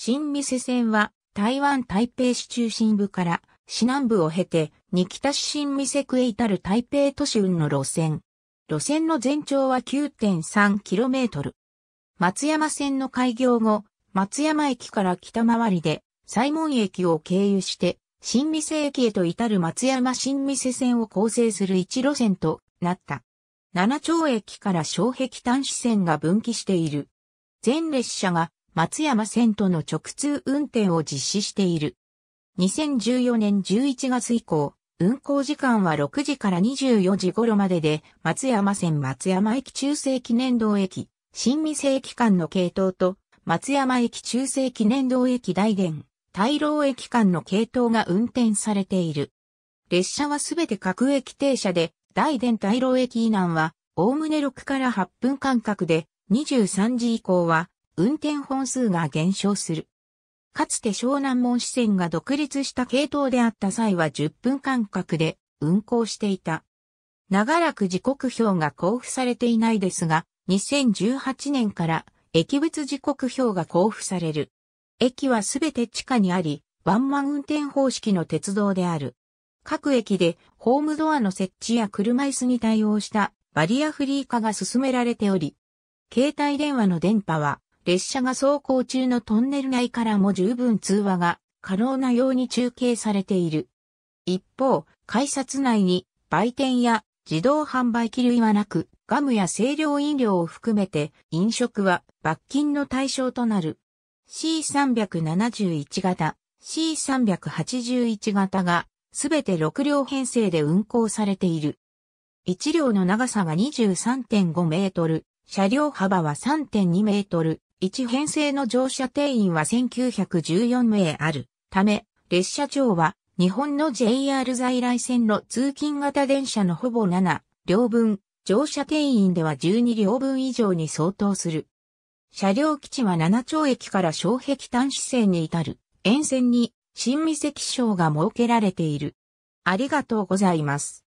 新店線は台湾台北市中心部から市南部を経て、二北市新店区へ至る台北都市運の路線。路線の全長は 9.3km。松山線の開業後、松山駅から北回りで、西門駅を経由して、新店駅へと至る松山新店線を構成する一路線となった。七町駅から小壁端子線が分岐している。全列車が松山線との直通運転を実施している。2014年11月以降、運行時間は6時から24時頃までで、松山線松山駅中世記念堂駅、新未世駅間の系統と、松山駅中世記念堂駅大殿、大老駅間の系統が運転されている。列車はすべて各駅停車で、大殿大老駅以南は、おおむね6から8分間隔で、23時以降は、運転本数が減少する。かつて湘南門支線が独立した系統であった際は10分間隔で運行していた。長らく時刻表が交付されていないですが、2018年から駅物時刻表が交付される。駅はすべて地下にあり、ワンマン運転方式の鉄道である。各駅でホームドアの設置や車椅子に対応したバリアフリー化が進められており、携帯電話の電波は列車が走行中のトンネル内からも十分通話が可能なように中継されている。一方、改札内に売店や自動販売機類はなく、ガムや清涼飲料を含めて飲食は罰金の対象となる。C371 型、C381 型がすべて6両編成で運行されている。1両の長さは23.5メートル、車両幅は3.2メートル、1編成の乗車定員は1914名あるため、列車長は日本の JR 在来線の通勤型電車のほぼ7両分、乗車定員では12両分以上に相当する。車両基地は7町駅から障壁端子線に至る沿線に新三関省が設けられている。ありがとうございます。